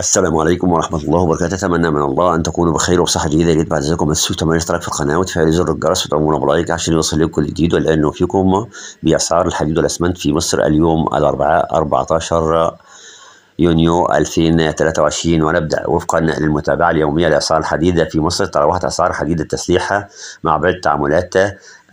السلام عليكم ورحمة الله وبركاته أتمنى من الله أن تكونوا بخير وبصحة جيدة يا ريت بعد ذلكم السوء تمام الاشتراك في القناة وتفعيل زر الجرس وتعملوا باللايك عشان يوصل لكم كل جديد ولأنه فيكم بأسعار الحديد والأسمنت في مصر اليوم الأربعاء 14 يونيو 2023 ونبدأ وفقا للمتابعة اليومية لأسعار الحديدة في مصر تراوحت أسعار حديد التسليحه مع بعض التعاملات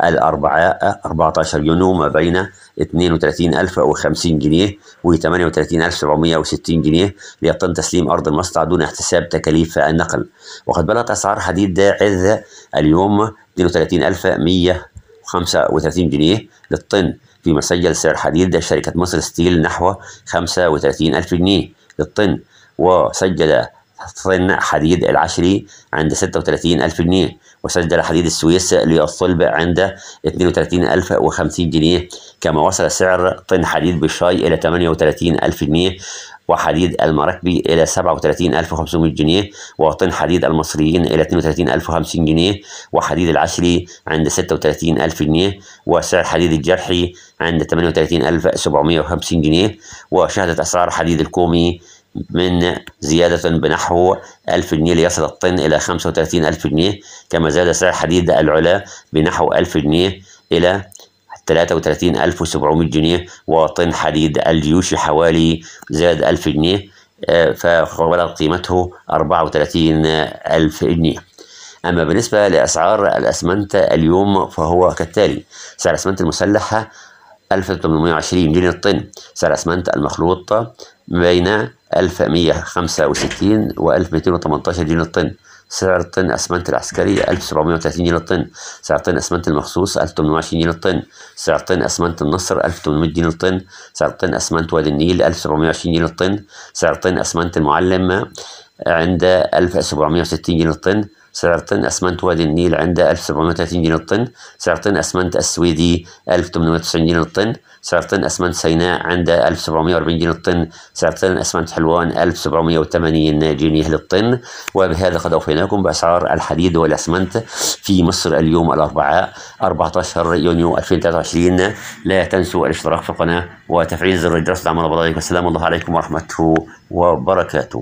الأربعاء 14 يونيو ما بين 32050 جنيه و 38760 جنيه ليتم تسليم أرض المصنع دون احتساب تكاليف النقل وقد بلغت أسعار حديد عذ اليوم 32135 جنيه للطن فيما سجل سعر حديد شركة مصر ستيل نحو 35 ألف جنيه للطن وسجل طن حديد العشري عند 36 ألف جنيه وسجل حديد السويس للصلب عند 32 ألف وخمسين جنيه كما وصل سعر طن حديد بالشاي إلى 38 ألف جنيه وحديد المراكبي إلى 37500 جنيه وطن حديد المصريين إلى 32050 جنيه وحديد العشري عند 36000 جنيه وسعر حديد الجرحي عند 38750 جنيه وشهدت أسعار حديد الكومي من زيادة بنحو 1000 جنيه ليصل الطن إلى 35000 جنيه كما زاد سعر حديد العلا بنحو 1000 جنيه إلى 33700 جنيه وطن حديد الجيوشي حوالي زاد 1000 جنيه آه، فولد قيمته 34000 جنيه أما بالنسبة لأسعار الأسمنت اليوم فهو كالتالي سعر الأسمنت المسلحة 1820 جنيه الطن سعر أسمنت المخلوط بين 1165 و 1218 جنيه الطن سعر طن أسمنت العسكري 1730 جنيه الطن سعر طن أسمنت المخصوص 1820 جنيه الطن سعر طن أسمنت النصر 1800 جنيه الطن سعر طن أسمنت وادي النيل 1720 جنيه الطن سعر طن أسمنت المعلم عند 1760 جنيه الطن سعر طن أسمنت وادي النيل عنده 1730 جنيه الطن سعر طن أسمنت السويدي 1890 جنيه الطن سعر طن أسمنت سيناء عنده 1740 جنيه الطن سعر طن أسمنت حلوان 1780 جنيه للطن وبهذا قد أوفيناكم بأسعار الحديد والأسمنت في مصر اليوم الأربعاء 14 يونيو 2023 لا تنسوا الاشتراك في القناة وتفعيل زر الجرس لعمل بضائق والسلام الله عليكم ورحمته وبركاته